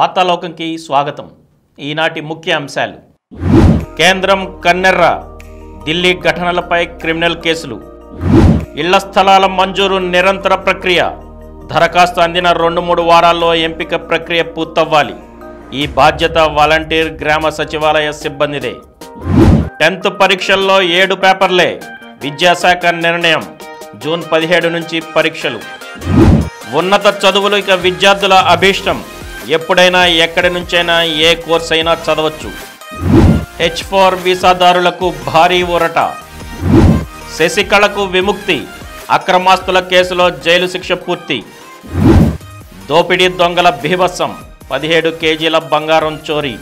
వార్తాలోకంకి స్వాగతం ఈనాటి ముఖ్య అంశాలు కేంద్రం కన్నెర్ర ఢిల్లీ ఘటనలపై క్రిమినల్ కేసులు ఇళ్ల స్థలాల మంజూరు నిరంతర ప్రక్రియ దరఖాస్తు అందిన రెండు మూడు వారాల్లో ఎంపిక ప్రక్రియ పూర్తవ్వాలి ఈ బాధ్యత వాలంటీర్ గ్రామ సచివాలయ సిబ్బందిదే టెన్త్ పరీక్షల్లో ఏడు పేపర్లే విద్యాశాఖ నిర్ణయం జూన్ పదిహేడు నుంచి పరీక్షలు ఉన్నత చదువులు ఇక విద్యార్థుల అభీష్టం ఎప్పుడైనా ఎక్కడి నుంచైనా ఏ కోర్స్ అయినా చదవచ్చు హెచ్ ఫోర్ వీసాదారులకు భారీ ఊరట శశికళకు విముక్తి అక్రమాస్తుల కేసులో జైలు శిక్ష పూర్తి దోపిడీ దొంగల బీభత్సం పదిహేడు కేజీల బంగారం చోరీ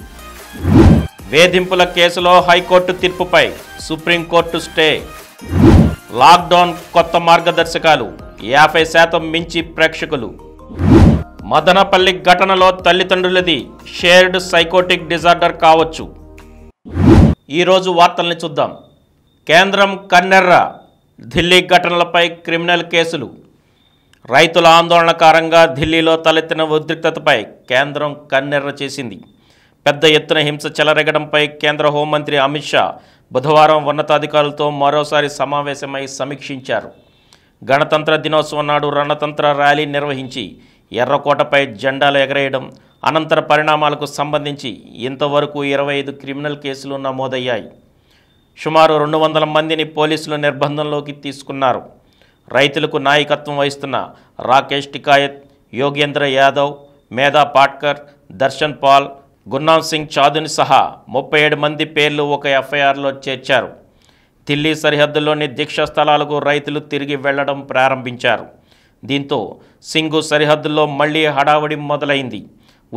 వేధింపుల కేసులో హైకోర్టు తీర్పుపై సుప్రీంకోర్టు స్టే లాక్డౌన్ కొత్త మార్గదర్శకాలు యాభై శాతం మించి ప్రేక్షకులు మదనపల్లి ఘటనలో తల్లిదండ్రులది షేర్డ్ సైకోటిక్ డిజార్డర్ కావచ్చు ఈరోజు వార్తల్ని చూద్దాం కేంద్రం కన్నెర్ర ఢిల్లీ ఘటనలపై క్రిమినల్ కేసులు రైతుల ఆందోళన కారంగా ఢిల్లీలో తలెత్తిన ఉద్రిక్తతపై కేంద్రం కన్నెర్ర చేసింది పెద్ద ఎత్తున హింస చెలరెగడంపై కేంద్ర హోంమంత్రి అమిత్ షా బుధవారం ఉన్నతాధికారులతో మరోసారి సమావేశమై సమీక్షించారు గణతంత్ర దినోత్సవం నాడు రణతంత్ర ర్యాలీ నిర్వహించి ఎర్రకోటపై జెండాలు ఎగరేయడం అనంతర పరిణామాలకు సంబంధించి ఇంతవరకు ఇరవై ఐదు క్రిమినల్ కేసులు నమోదయ్యాయి సుమారు రెండు వందల మందిని పోలీసులు నిర్బంధంలోకి తీసుకున్నారు రైతులకు నాయకత్వం వహిస్తున్న రాకేష్ టికాయత్ యోగేంద్ర యాదవ్ మేధా పాట్కర్ దర్శన్ పాల్ గున్నాం సింగ్ చాదుని సహా ముప్పై ఏడు మంది పేర్లు ఒక ఎఫ్ఐఆర్లో చేర్చారు ఢిల్లీ సరిహద్దులోని దీక్ష స్థలాలకు రైతులు తిరిగి వెళ్లడం ప్రారంభించారు దీంతో సింగు సరిహద్దుల్లో మళ్లీ హడావడి మొదలైంది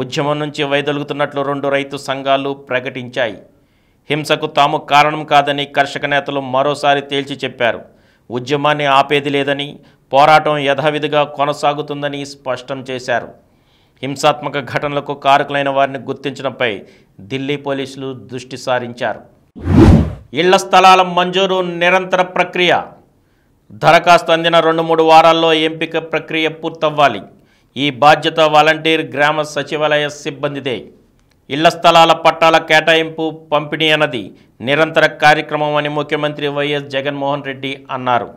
ఉద్యమం నుంచి వైదొలుగుతున్నట్లు రెండు రైతు సంఘాలు ప్రకటించాయి హింసకు తాము కారణం కాదని కర్షక నేతలు మరోసారి తేల్చి చెప్పారు ఉద్యమాన్ని ఆపేది లేదని పోరాటం యథావిధిగా కొనసాగుతుందని స్పష్టం చేశారు హింసాత్మక ఘటనలకు కారకులైన వారిని గుర్తించడంపై ఢిల్లీ పోలీసులు దృష్టి సారించారు ఇళ్ల స్థలాల మంజూరు నిరంతర ప్రక్రియ దరఖాస్తు అందిన రెండు మూడు వారాల్లో ఎంపిక ప్రక్రియ పూర్తవ్వాలి ఈ బాధ్యత వాలంటీర్ గ్రామ సచివాలయ సిబ్బందిదే ఇళ్ల స్థలాల పట్టాల కేటాయింపు పంపిణీ అన్నది నిరంతర కార్యక్రమం అని ముఖ్యమంత్రి వైఎస్ జగన్మోహన్ రెడ్డి అన్నారు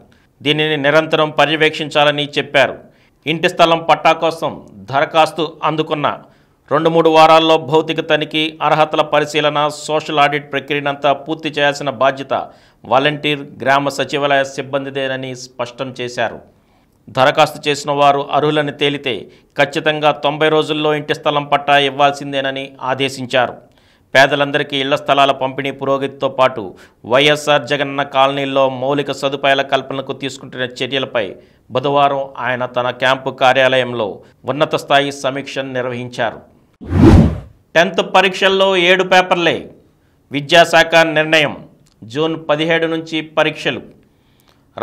దీనిని నిరంతరం పర్యవేక్షించాలని చెప్పారు ఇంటి స్థలం పట్టా కోసం దరఖాస్తు అందుకున్న రెండు మూడు వారాల్లో భౌతిక తనిఖీ అర్హతల పరిశీలన సోషల్ ఆడిట్ ప్రక్రియనంతా పూర్తి చేయాల్సిన బాధ్యత వాలంటీర్ గ్రామ సచివాలయ సిబ్బందిదేనని స్పష్టం చేశారు దరఖాస్తు చేసిన వారు అర్హులని తేలితే ఖచ్చితంగా తొంభై రోజుల్లో ఇంటి స్థలం పట్టా ఇవ్వాల్సిందేనని ఆదేశించారు పేదలందరికీ ఇళ్ల స్థలాల పంపిణీ పురోగతితో పాటు వైఎస్ఆర్ జగన్న కాలనీల్లో మౌలిక సదుపాయాల కల్పనకు తీసుకుంటున్న చర్యలపై బుధవారం ఆయన తన క్యాంపు కార్యాలయంలో ఉన్నత స్థాయి సమీక్ష నిర్వహించారు టెన్త్ పరీక్షల్లో ఏడు పేపర్లే విద్యాశాఖ నిర్ణయం జూన్ పదిహేడు నుంచి పరీక్షలు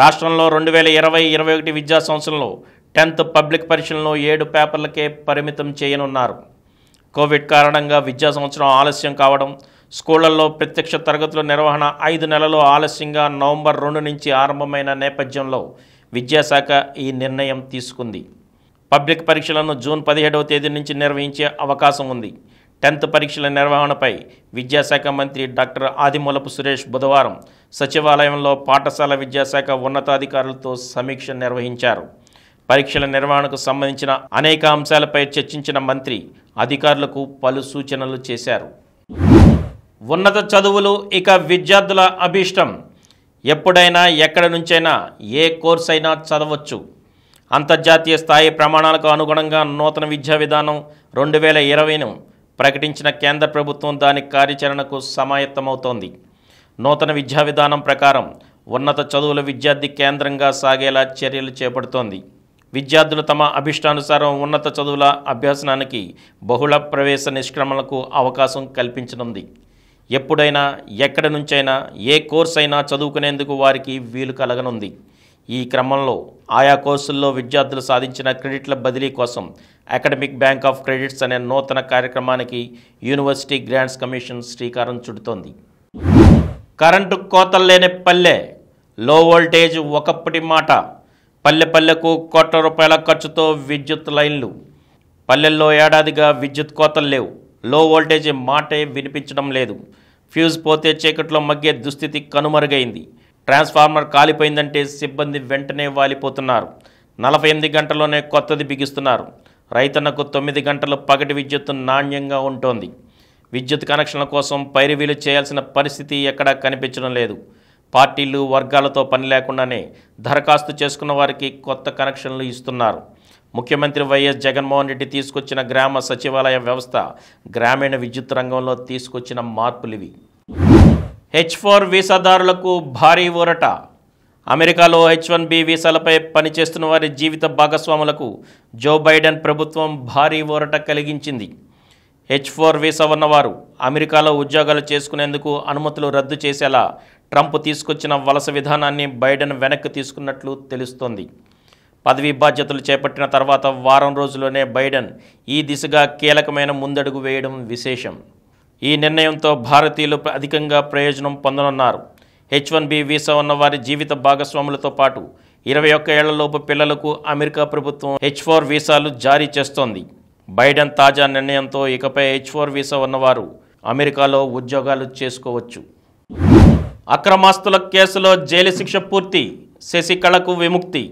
రాష్ట్రంలో రెండు వేల ఇరవై ఇరవై ఒకటి విద్యా సంవత్సరంలో టెన్త్ పబ్లిక్ పరీక్షలను ఏడు పేపర్లకే పరిమితం చేయనున్నారు కోవిడ్ కారణంగా విద్యా సంవత్సరం ఆలస్యం కావడం స్కూళ్లలో ప్రత్యక్ష తరగతుల నిర్వహణ ఐదు నెలలు ఆలస్యంగా నవంబర్ రెండు నుంచి ఆరంభమైన నేపథ్యంలో విద్యాశాఖ ఈ నిర్ణయం తీసుకుంది పబ్లిక్ పరీక్షలను జూన్ పదిహేడవ తేదీ నుంచి నిర్వహించే అవకాశం ఉంది టెన్త్ పరీక్షల నిర్వహణపై విద్యాశాఖ మంత్రి డాక్టర్ ఆదిమూలపు సురేష్ బుధవారం సచివాలయంలో పాఠశాల విద్యాశాఖ ఉన్నతాధికారులతో సమీక్ష నిర్వహించారు పరీక్షల నిర్వహణకు సంబంధించిన అనేక అంశాలపై చర్చించిన మంత్రి అధికారులకు పలు సూచనలు చేశారు ఉన్నత చదువులు ఇక విద్యార్థుల అభీష్టం ఎప్పుడైనా ఎక్కడి నుంచైనా ఏ కోర్స్ అయినా చదవచ్చు అంతర్జాతీయ స్థాయి ప్రమాణాలకు అనుగుణంగా నూతన విద్యా విధానం రెండు వేల ఇరవైను ప్రకటించిన కేంద్ర ప్రభుత్వం దాని కార్యాచరణకు సమాయత్తమవుతోంది నూతన విద్యా విధానం ప్రకారం ఉన్నత చదువుల విద్యార్థి కేంద్రంగా సాగేలా చర్యలు చేపడుతోంది విద్యార్థులు తమ అభిష్టానుసారం ఉన్నత చదువుల అభ్యాసనానికి బహుళ ప్రవేశ నిష్క్రమణకు అవకాశం కల్పించనుంది ఎప్పుడైనా ఎక్కడి నుంచైనా ఏ కోర్స్ అయినా చదువుకునేందుకు వారికి వీలు కలగనుంది ఈ క్రమంలో ఆయా కోర్సుల్లో విద్యార్థులు సాధించిన క్రెడిట్ల బదిలీ కోసం అకాడమిక్ బ్యాంక్ ఆఫ్ క్రెడిట్స్ అనే నూతన కార్యక్రమానికి యూనివర్సిటీ గ్రాంట్స్ కమిషన్ శ్రీకారం చుడుతోంది కరెంటు కోతలు లేని పల్లె లో వోల్టేజ్ ఒకప్పటి మాట పల్లె పల్లెకు కోట్ల రూపాయల ఖర్చుతో విద్యుత్ లైన్లు పల్లెల్లో ఏడాదిగా విద్యుత్ కోతలు లేవు లో వోల్టేజ్ మాటే వినిపించడం లేదు ఫ్యూజ్ పోతే చీకట్లో మగ్గే దుస్థితి కనుమరుగైంది ట్రాన్స్ఫార్మర్ కాలిపోయిందంటే సిబ్బంది వెంటనే వాలిపోతున్నారు నలభై ఎనిమిది గంటల్లోనే కొత్తది బిగిస్తున్నారు రైతన్నకు తొమ్మిది గంటలు పగటి విద్యుత్ నాణ్యంగా ఉంటోంది విద్యుత్ కనెక్షన్ల కోసం పైరవీలు చేయాల్సిన పరిస్థితి ఎక్కడా కనిపించడం లేదు పార్టీలు వర్గాలతో పని లేకుండానే దరఖాస్తు చేసుకున్న వారికి కొత్త కనెక్షన్లు ఇస్తున్నారు ముఖ్యమంత్రి వైఎస్ జగన్మోహన్ రెడ్డి తీసుకొచ్చిన గ్రామ సచివాలయ వ్యవస్థ గ్రామీణ విద్యుత్ రంగంలో తీసుకొచ్చిన మార్పులివి హెచ్ ఫోర్ వీసాదారులకు భారీ ఊరట అమెరికాలో హెచ్ వన్ బి వీసాలపై పనిచేస్తున్న వారి జీవిత భాగస్వాములకు జో బైడెన్ ప్రభుత్వం భారీ ఊరట కలిగించింది హెచ్ ఫోర్ వీసా ఉన్నవారు అమెరికాలో ఉద్యోగాలు చేసుకునేందుకు అనుమతులు రద్దు చేసేలా ట్రంప్ తీసుకొచ్చిన వలస విధానాన్ని బైడెన్ వెనక్కి తీసుకున్నట్లు తెలుస్తోంది పదవీ బాధ్యతలు చేపట్టిన తర్వాత వారం రోజుల్లోనే బైడెన్ ఈ దిశగా కీలకమైన ముందడుగు వేయడం విశేషం ఈ నిర్ణయంతో భారతీయులు అధికంగా ప్రయోజనం పొందనున్నారు హెచ్ వన్ బి వీసా ఉన్న వారి జీవిత భాగస్వాములతో పాటు ఇరవై ఒక్క ఏళ్లలోపు పిల్లలకు అమెరికా ప్రభుత్వం హెచ్ ఫోర్ వీసాలు జారీ చేస్తోంది బైడెన్ తాజా నిర్ణయంతో ఇకపై హెచ్ ఫోర్ వీసా ఉన్నవారు అమెరికాలో ఉద్యోగాలు చేసుకోవచ్చు అక్రమాస్తుల కేసులో జైలు శిక్ష పూర్తి శశికళకు విముక్తి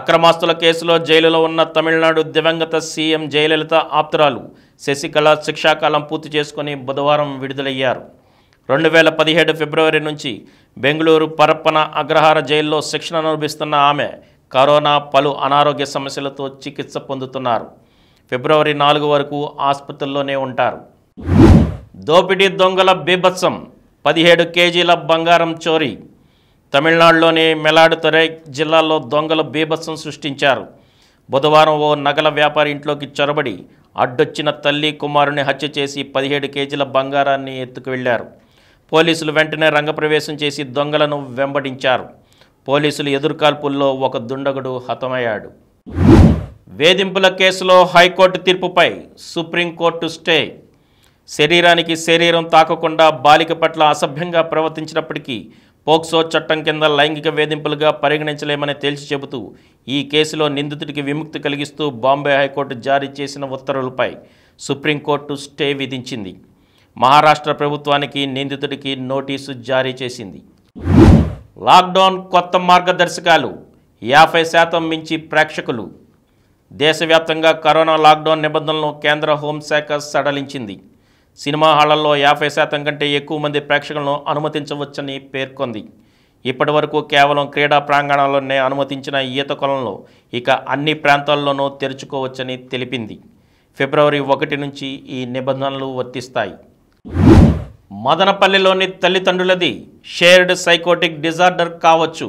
అక్రమాస్తుల కేసులో జైలులో ఉన్న తమిళనాడు దివంగత సీఎం జయలలిత ఆప్తురాలు శశికళ శిక్షాకాలం పూర్తి చేసుకుని బుధవారం విడుదలయ్యారు రెండు వేల పదిహేడు ఫిబ్రవరి నుంచి బెంగళూరు పరప్పన అగ్రహార జైల్లో శిక్షణ అనుభవిస్తున్న ఆమె కరోనా పలు అనారోగ్య సమస్యలతో చికిత్స పొందుతున్నారు ఫిబ్రవరి నాలుగు వరకు ఆసుపత్రుల్లోనే ఉంటారు దోపిడీ దొంగల బీభత్సం పదిహేడు కేజీల బంగారం చోరీ తమిళనాడులోని మెలాడుతరై జిల్లాలో దొంగలు బీభత్సం సృష్టించారు బుధవారం ఓ నగల వ్యాపారి ఇంట్లోకి చొరబడి అడ్డొచ్చిన తల్లి కుమారుని హత్య చేసి పదిహేడు కేజీల బంగారాన్ని ఎత్తుకు వెళ్లారు పోలీసులు వెంటనే రంగప్రవేశం చేసి దొంగలను వెంబడించారు పోలీసులు ఎదురుకాల్పుల్లో ఒక దుండగుడు హతమయ్యాడు వేధింపుల కేసులో హైకోర్టు తీర్పుపై సుప్రీంకోర్టు స్టే శరీరానికి శరీరం తాకకుండా బాలిక పట్ల అసభ్యంగా ప్రవర్తించినప్పటికీ పోక్సో చట్టం కింద లైంగిక వేధింపులుగా పరిగణించలేమని తేల్చి చెబుతూ ఈ కేసులో నిందితుడికి విముక్తి కలిగిస్తూ బాంబే హైకోర్టు జారీ చేసిన ఉత్తర్వులపై సుప్రీంకోర్టు స్టే విధించింది మహారాష్ట్ర ప్రభుత్వానికి నిందితుడికి నోటీసు జారీ చేసింది లాక్డౌన్ కొత్త మార్గదర్శకాలు యాభై శాతం మించి ప్రేక్షకులు దేశవ్యాప్తంగా కరోనా లాక్డౌన్ నిబంధనలను కేంద్ర హోంశాఖ సడలించింది సినిమా హాళ్లలో యాభై శాతం కంటే ఎక్కువ మంది ప్రేక్షకులను అనుమతించవచ్చని పేర్కొంది ఇప్పటి వరకు కేవలం క్రీడా ప్రాంగణాల్లోనే అనుమతించిన ఈత కొలంలో ఇక అన్ని ప్రాంతాల్లోనూ తెరుచుకోవచ్చని తెలిపింది ఫిబ్రవరి ఒకటి నుంచి ఈ నిబంధనలు వర్తిస్తాయి మదనపల్లిలోని తల్లిదండ్రులది షేర్డ్ సైకోటిక్ డిజార్డర్ కావచ్చు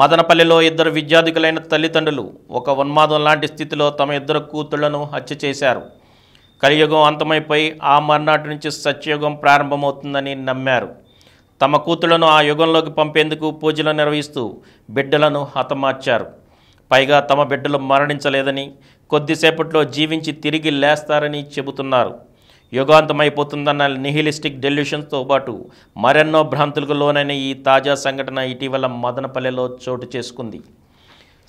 మదనపల్లిలో ఇద్దరు విద్యార్థికులైన తల్లిదండ్రులు ఒక ఉన్మాదం లాంటి స్థితిలో తమ ఇద్దరు కూతుళ్లను హత్య చేశారు కలియుగం అంతమైపోయి ఆ మర్నాటి నుంచి సత్యయుగం ప్రారంభమవుతుందని నమ్మారు తమ కూతుళ్లను ఆ యుగంలోకి పంపేందుకు పూజలు నిర్వహిస్తూ బిడ్డలను హతమార్చారు పైగా తమ బిడ్డలు మరణించలేదని కొద్దిసేపట్లో జీవించి తిరిగి లేస్తారని చెబుతున్నారు యుగాంతమైపోతుందన్న నిహిలిస్టిక్ డెల్యూషన్స్తో పాటు మరెన్నో భ్రాంతులకు లోనైన ఈ తాజా సంఘటన ఇటీవల మదనపల్లెలో చోటు చేసుకుంది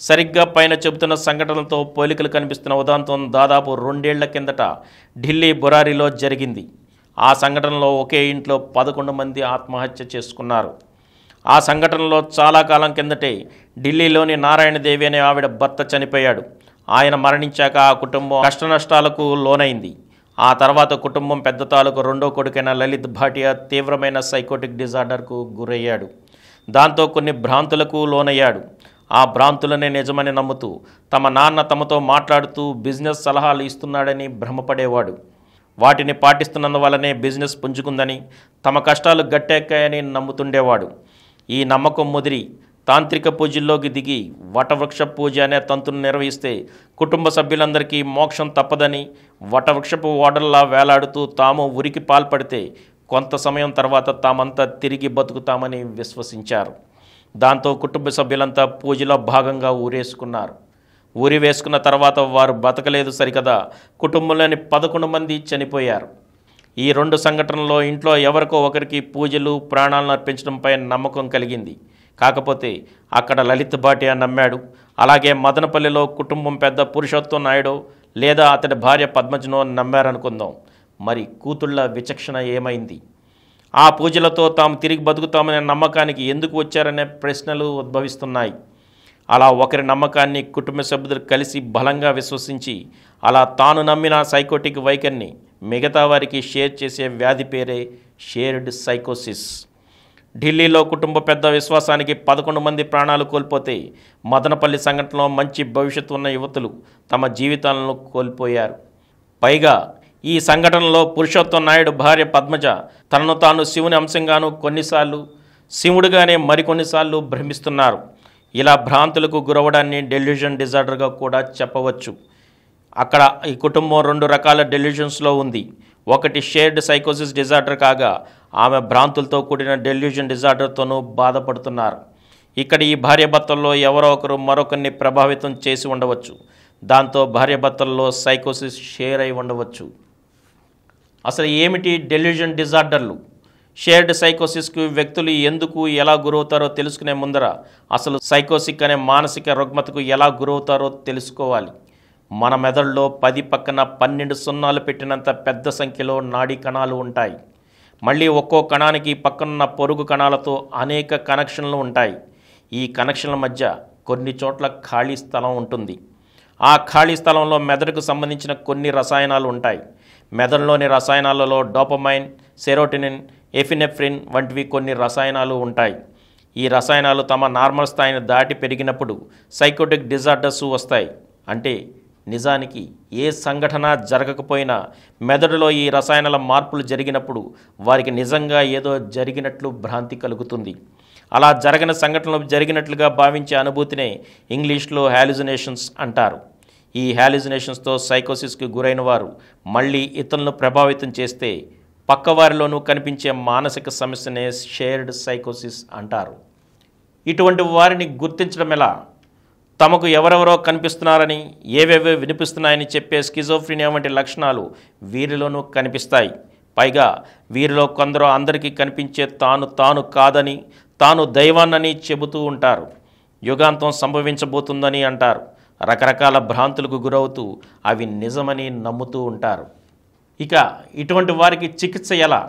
సరిగ్గా పైన చెబుతున్న సంఘటనలతో పోలికలు కనిపిస్తున్న ఉదాంతం దాదాపు రెండేళ్ల కిందట ఢిల్లీ బురారిలో జరిగింది ఆ సంఘటనలో ఒకే ఇంట్లో పదకొండు మంది ఆత్మహత్య చేసుకున్నారు ఆ సంఘటనలో చాలా కాలం కిందటే ఢిల్లీలోని నారాయణదేవి అనే ఆవిడ భర్త చనిపోయాడు ఆయన మరణించాక ఆ కుటుంబం కష్టనష్టాలకు లోనైంది ఆ తర్వాత కుటుంబం పెద్ద తాలూకు రెండో కొడుకైన లలిత్ భాటియా తీవ్రమైన సైకోటిక్ డిజార్డర్కు గురయ్యాడు దాంతో కొన్ని భ్రాంతులకు లోనయ్యాడు ఆ భ్రాంతులనే నిజమని నమ్ముతూ తమ నాన్న తమతో మాట్లాడుతూ బిజినెస్ సలహాలు ఇస్తున్నాడని భ్రమపడేవాడు వాటిని పాటిస్తున్నందువలనే బిజినెస్ పుంజుకుందని తమ కష్టాలు గట్టెక్కాయని నమ్ముతుండేవాడు ఈ నమ్మకం ముదిరి తాంత్రిక పూజల్లోకి దిగి వటవృక్ష పూజ అనే తంతును నిర్వహిస్తే కుటుంబ సభ్యులందరికీ మోక్షం తప్పదని వటవృక్షపు ఓడల్లా వేలాడుతూ తాము ఉరికి పాల్పడితే కొంత సమయం తర్వాత తామంతా తిరిగి బతుకుతామని విశ్వసించారు దాంతో కుటుంబ సభ్యులంతా పూజలో భాగంగా ఊరేసుకున్నారు ఊరి వేసుకున్న తర్వాత వారు బతకలేదు సరికదా కుటుంబంలోని పదకొండు మంది చనిపోయారు ఈ రెండు సంఘటనలో ఇంట్లో ఎవరికో ఒకరికి పూజలు ప్రాణాలను అర్పించడంపై నమ్మకం కలిగింది కాకపోతే అక్కడ లలిత్ భాటియా నమ్మాడు అలాగే మదనపల్లిలో కుటుంబం పెద్ద పురుషోత్తం నాయుడు లేదా అతడి భార్య పద్మజనో నమ్మారనుకుందాం మరి కూతుళ్ళ విచక్షణ ఏమైంది ఆ పూజలతో తాము తిరిగి బతుకుతామనే నమ్మకానికి ఎందుకు వచ్చారనే ప్రశ్నలు ఉద్భవిస్తున్నాయి అలా ఒకరి నమ్మకాన్ని కుటుంబ సభ్యులు కలిసి బలంగా విశ్వసించి అలా తాను నమ్మిన సైకోటిక్ వైఖరిని మిగతా వారికి షేర్ చేసే వ్యాధి పేరే షేర్డ్ సైకోసిస్ ఢిల్లీలో కుటుంబ పెద్ద విశ్వాసానికి పదకొండు మంది ప్రాణాలు కోల్పోతే మదనపల్లి సంఘటనలో మంచి భవిష్యత్తు ఉన్న యువతులు తమ జీవితాలను కోల్పోయారు పైగా ఈ సంఘటనలో పురుషోత్తం నాయుడు భార్య పద్మజ తనను తాను శివుని అంశంగాను కొన్నిసార్లు శివుడుగానే మరికొన్నిసార్లు భ్రమిస్తున్నారు ఇలా భ్రాంతులకు గురవడాన్ని డెల్యూషన్ డిజార్డర్గా కూడా చెప్పవచ్చు అక్కడ ఈ కుటుంబం రెండు రకాల డెల్యూషన్స్లో ఉంది ఒకటి షేర్డ్ సైకోసిస్ డిజార్డర్ కాగా ఆమె భ్రాంతులతో కూడిన డెల్యూషన్ డిజార్డర్తోనూ బాధపడుతున్నారు ఇక్కడ ఈ భార్యభర్తల్లో ఎవరో ఒకరు మరొకరిని ప్రభావితం చేసి ఉండవచ్చు దాంతో భార్యభర్తల్లో సైకోసిస్ షేర్ అయి ఉండవచ్చు అసలు ఏమిటి డెల్యూజన్ డిజార్డర్లు షేర్డ్ సైకోసిస్కు వ్యక్తులు ఎందుకు ఎలా గురవుతారో తెలుసుకునే ముందర అసలు సైకోసిక్ అనే మానసిక రుగ్మతకు ఎలా గురవుతారో తెలుసుకోవాలి మన మెదడులో పది పక్కన పన్నెండు సున్నాలు పెట్టినంత పెద్ద సంఖ్యలో నాడీ కణాలు ఉంటాయి మళ్ళీ ఒక్కో కణానికి పక్కనున్న పొరుగు కణాలతో అనేక కనెక్షన్లు ఉంటాయి ఈ కనెక్షన్ల మధ్య కొన్ని చోట్ల ఖాళీ స్థలం ఉంటుంది ఆ ఖాళీ స్థలంలో మెదడుకు సంబంధించిన కొన్ని రసాయనాలు ఉంటాయి మెదడులోని రసాయనాలలో డోపమైన్ సెరోటినిన్ ఎఫినెఫ్రిన్ వంటివి కొన్ని రసాయనాలు ఉంటాయి ఈ రసాయనాలు తమ నార్మల్ స్థాయిని దాటి పెరిగినప్పుడు సైకోటిక్ డిజార్డర్స్ వస్తాయి అంటే నిజానికి ఏ సంఘటన జరగకపోయినా మెదడులో ఈ రసాయనాల మార్పులు జరిగినప్పుడు వారికి నిజంగా ఏదో జరిగినట్లు భ్రాంతి కలుగుతుంది అలా జరగిన సంఘటనలు జరిగినట్లుగా భావించే అనుభూతినే ఇంగ్లీష్లో హాలిజినేషన్స్ అంటారు ఈ హాలిజినేషన్స్తో సైకోసిస్కి గురైన వారు మళ్ళీ ఇతరులను ప్రభావితం చేస్తే పక్కవారిలోనూ కనిపించే మానసిక సమస్యనే షేర్డ్ సైకోసిస్ అంటారు ఇటువంటి వారిని గుర్తించడం ఎలా తమకు ఎవరెవరో కనిపిస్తున్నారని ఏవేవో వినిపిస్తున్నాయని చెప్పే స్కిజోఫ్రినియా వంటి లక్షణాలు వీరిలోనూ కనిపిస్తాయి పైగా వీరిలో కొందరు అందరికీ కనిపించే తాను తాను కాదని తాను దైవాన్నని చెబుతూ ఉంటారు యుగాంతం సంభవించబోతుందని అంటారు రకరకాల భ్రాంతులకు గురవుతూ అవి నిజమని నమ్ముతూ ఉంటారు ఇక ఇటువంటి వారికి చికిత్స ఎలా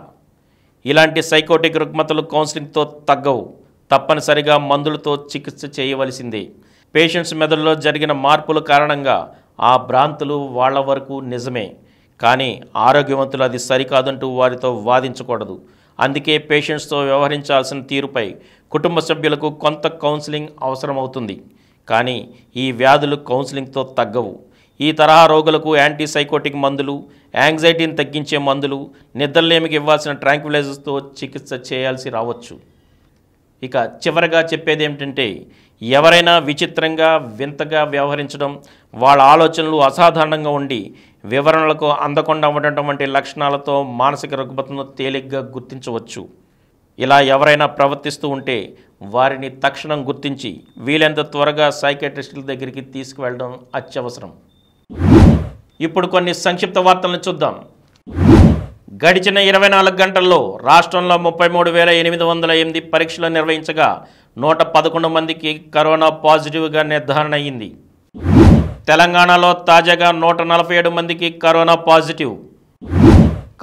ఇలాంటి సైకోటిక్ రుగ్మతలు కౌన్సిలింగ్తో తగ్గవు తప్పనిసరిగా మందులతో చికిత్స చేయవలసిందే పేషెంట్స్ మెదడులో జరిగిన మార్పుల కారణంగా ఆ భ్రాంతులు వాళ్ళ వరకు నిజమే కానీ ఆరోగ్యవంతులు అది సరికాదంటూ వారితో వాదించకూడదు అందుకే పేషెంట్స్తో వ్యవహరించాల్సిన తీరుపై కుటుంబ సభ్యులకు కొంత కౌన్సిలింగ్ అవసరమవుతుంది కానీ ఈ వ్యాధులు కౌన్సిలింగ్తో తగ్గవు ఈ తరహా రోగులకు యాంటీసైకోటిక్ మందులు యాంగ్జైటీని తగ్గించే మందులు నిద్రలేమికి ఇవ్వాల్సిన ట్రాంక్విలైజర్స్తో చికిత్స చేయాల్సి రావచ్చు ఇక చివరగా చెప్పేది ఏమిటంటే ఎవరైనా విచిత్రంగా వింతగా వ్యవహరించడం వాళ్ళ ఆలోచనలు అసాధారణంగా ఉండి వివరణలకు అందకుండా ఉండటం వంటి లక్షణాలతో మానసిక రుగ్మతను తేలిగ్గా గుర్తించవచ్చు ఇలా ఎవరైనా ప్రవర్తిస్తూ ఉంటే వారిని తక్షణం గుర్తించి వీలైనంత త్వరగా సైకాట్రిస్టుల దగ్గరికి తీసుకువెళ్ళడం అత్యవసరం ఇప్పుడు కొన్ని సంక్షిప్త వార్తలను చూద్దాం గడిచిన ఇరవై నాలుగు గంటల్లో రాష్ట్రంలో ముప్పై మూడు వేల ఎనిమిది వందల ఎనిమిది పరీక్షలు నిర్వహించగా నూట పదకొండు మందికి కరోనా పాజిటివ్గా నిర్ధారణ అయింది తెలంగాణలో తాజాగా నూట నలభై ఏడు మందికి కరోనా పాజిటివ్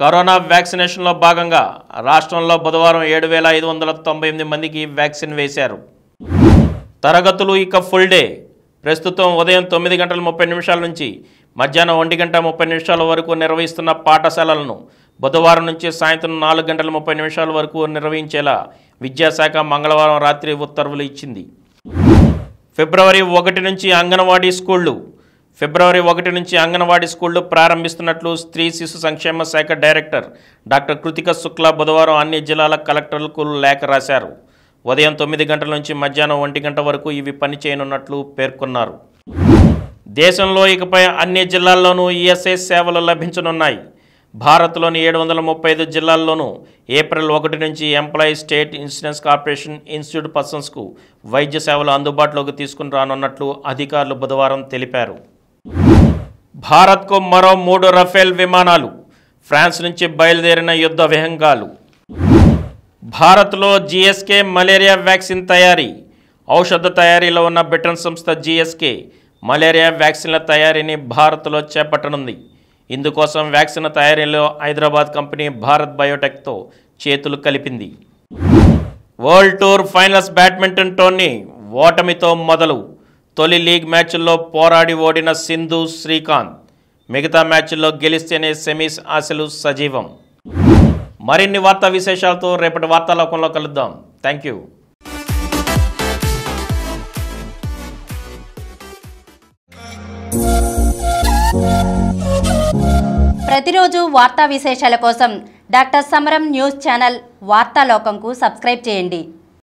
కరోనా వ్యాక్సినేషన్లో భాగంగా రాష్ట్రంలో బుధవారం ఏడు వేల ఐదు వందల తొంభై ఎనిమిది మందికి వ్యాక్సిన్ వేశారు తరగతులు ఇక ఫుల్ డే ప్రస్తుతం ఉదయం తొమ్మిది గంటల ముప్పై నిమిషాల నుంచి మధ్యాహ్నం ఒంటి గంట ముప్పై నిమిషాల వరకు నిర్వహిస్తున్న పాఠశాలలను బుధవారం నుంచి సాయంత్రం నాలుగు గంటల ముప్పై నిమిషాల వరకు నిర్వహించేలా విద్యాశాఖ మంగళవారం రాత్రి ఉత్తర్వులు ఇచ్చింది ఫిబ్రవరి ఒకటి నుంచి అంగన్వాడీ స్కూళ్ళు ఫిబ్రవరి ఒకటి నుంచి అంగన్వాడీ స్కూళ్లు ప్రారంభిస్తున్నట్లు స్త్రీ శిశు సంక్షేమ శాఖ డైరెక్టర్ డాక్టర్ కృతిక శుక్లా బుధవారం అన్ని జిల్లాల కలెక్టర్లకు లేఖ రాశారు ఉదయం తొమ్మిది గంటల నుంచి మధ్యాహ్నం ఒంటి గంట వరకు ఇవి పనిచేయనున్నట్లు పేర్కొన్నారు దేశంలో ఇకపై అన్ని జిల్లాల్లోనూ ఈఎస్ఐ సేవలు లభించనున్నాయి భారత్లోని ఏడు వందల ముప్పై ఐదు జిల్లాల్లోనూ ఏప్రిల్ ఒకటి నుంచి employee state insurance corporation institute పర్సన్స్కు వైద్య సేవలు అందుబాటులోకి తీసుకుని రానున్నట్లు అధికారులు బుధవారం తెలిపారు భారత్కు మరో మూడు రఫేల్ విమానాలు ఫ్రాన్స్ నుంచి బయలుదేరిన యుద్ధ విహంగాలు భారత్లో జిఎస్కే మలేరియా వ్యాక్సిన్ తయారీ ఔషధ తయారీలో ఉన్న బ్రిటన్ సంస్థ జీఎస్కే మలేరియా వ్యాక్సిన్ల తయారీని భారత్లో చేపట్టనుంది ఇందుకోసం వ్యాక్సిన్ తయారీలో హైదరాబాద్ కంపెనీ భారత్ బయోటెక్తో చేతులు కలిపింది world tour finals badminton tourney ఓటమితో మొదలు తొలి లీగ్ మ్యాచ్ల్లో పోరాడి ఓడిన సింధు శ్రీకాంత్ మిగతా మ్యాచ్ల్లో గెలిస్తేనే సెమీస్ ఆశలు సజీవం మరిన్ని వార్తా విశేషాలతో రేపటి వార్తాలోకంలో కలుద్దాం థ్యాంక్ యూ ప్రతిరోజు వార్తా విశేషాల కోసం డాక్టర్ సమరం న్యూస్ ఛానల్ వార్తాలోకంకు సబ్స్క్రైబ్ చేయండి